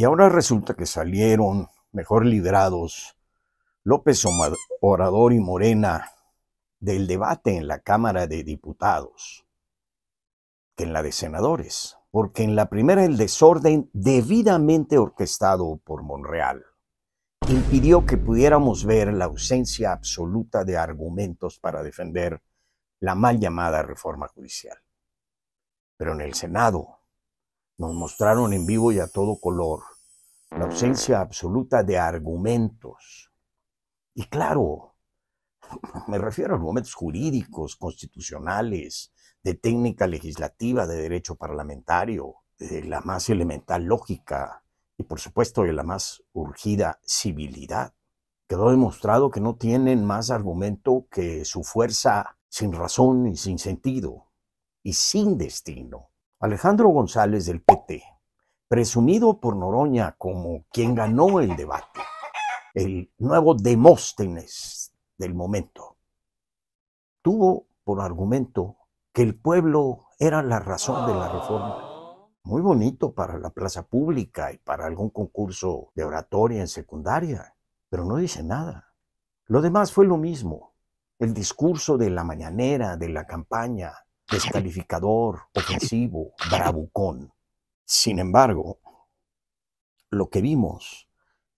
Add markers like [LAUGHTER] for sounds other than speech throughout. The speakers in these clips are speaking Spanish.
Y ahora resulta que salieron mejor liderados López Obrador y Morena del debate en la Cámara de Diputados que en la de senadores, porque en la primera el desorden debidamente orquestado por Monreal impidió que pudiéramos ver la ausencia absoluta de argumentos para defender la mal llamada reforma judicial. Pero en el Senado nos mostraron en vivo y a todo color la ausencia absoluta de argumentos. Y claro, [LAUGHS] me refiero a argumentos jurídicos, constitucionales, de técnica legislativa, de derecho parlamentario, de la más elemental lógica y por supuesto de la más urgida civilidad. Quedó demostrado que no tienen más argumento que su fuerza sin razón y sin sentido y sin destino. Alejandro González del PT, presumido por Noroña como quien ganó el debate, el nuevo Demóstenes del momento. Tuvo por argumento que el pueblo era la razón de la reforma. Muy bonito para la plaza pública y para algún concurso de oratoria en secundaria, pero no dice nada. Lo demás fue lo mismo. El discurso de la mañanera, de la campaña, descalificador, ofensivo, bravucón. Sin embargo, lo que vimos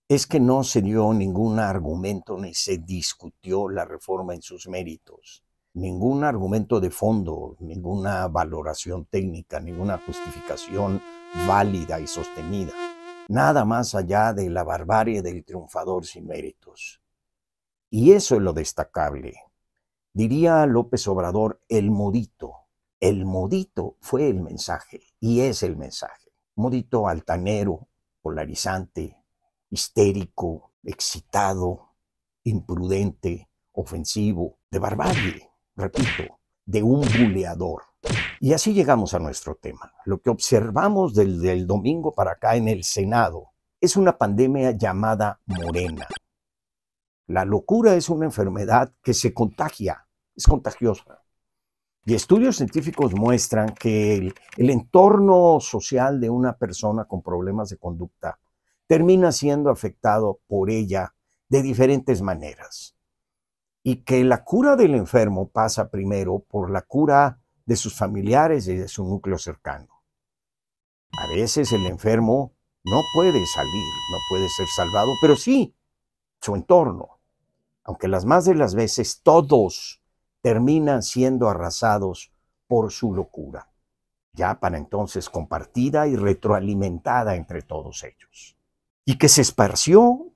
es que no se dio ningún argumento ni se discutió la reforma en sus méritos. Ningún argumento de fondo, ninguna valoración técnica, ninguna justificación válida y sostenida. Nada más allá de la barbarie del triunfador sin méritos. Y eso es lo destacable. Diría López Obrador, el modito. El modito fue el mensaje y es el mensaje modito altanero, polarizante, histérico, excitado, imprudente, ofensivo, de barbarie, repito, de un buleador. Y así llegamos a nuestro tema. Lo que observamos desde el domingo para acá en el Senado es una pandemia llamada morena. La locura es una enfermedad que se contagia, es contagiosa. Y estudios científicos muestran que el, entorno social de una persona con problemas de conducta termina siendo afectado por ella de diferentes maneras. Y que la cura del enfermo pasa primero por la cura de sus familiares y de su núcleo cercano. A veces el enfermo no puede salir, no puede ser salvado, pero sí su entorno. Aunque las más de las veces todos terminan siendo arrasados por su locura, ya para entonces compartida y retroalimentada entre todos ellos, y que se esparció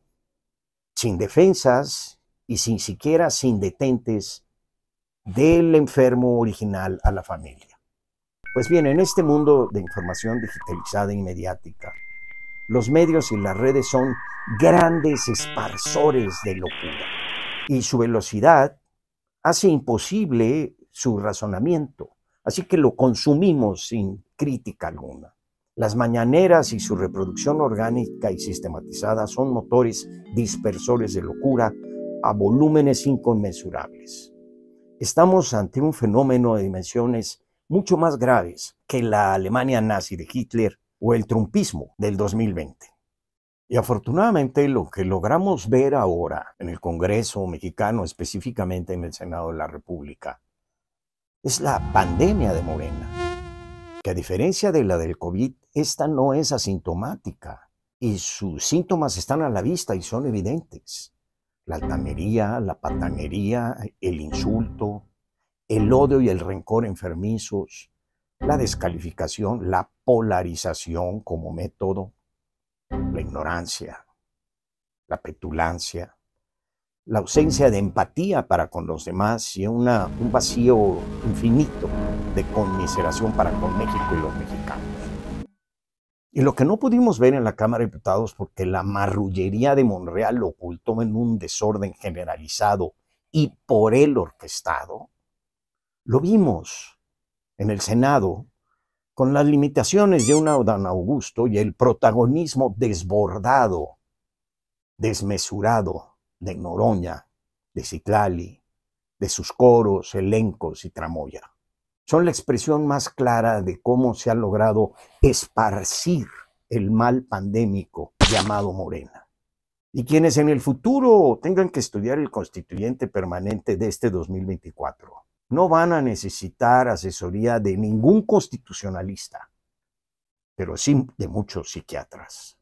sin defensas y sin siquiera sin detentes del enfermo original a la familia. Pues bien, en este mundo de información digitalizada y e mediática, los medios y las redes son grandes esparsores de locura y su velocidad hace imposible su razonamiento. Así que lo consumimos sin crítica alguna. Las mañaneras y su reproducción orgánica y sistematizada son motores dispersores de locura a volúmenes inconmensurables. Estamos ante un fenómeno de dimensiones mucho más graves que la Alemania nazi de Hitler o el trumpismo del 2020. Y afortunadamente lo que logramos ver ahora en el Congreso mexicano, específicamente en el Senado de la República, es la pandemia de Morena, que a diferencia de la del COVID, esta no es asintomática y sus síntomas están a la vista y son evidentes. La altanería, la patanería, el insulto, el odio y el rencor enfermizos, la descalificación, la polarización como método, la ignorancia, la petulancia, la ausencia de empatía para con los demás y un vacío infinito de conmiseración para con México y los mexicanos. Y lo que no pudimos ver en la Cámara de Diputados porque la marrullería de Monreal lo ocultó en un desorden generalizado y por él orquestado, lo vimos en el Senado con las limitaciones de un Augusto y el protagonismo desbordado, desmesurado de Noroña, de Ciclali, de sus coros, elencos y tramoya. Son la expresión más clara de cómo se ha logrado esparcir el mal pandémico llamado Morena. Y quienes en el futuro tengan que estudiar el constituyente permanente de este 2024 no van a necesitar asesoría de ningún constitucionalista, pero sí de muchos psiquiatras.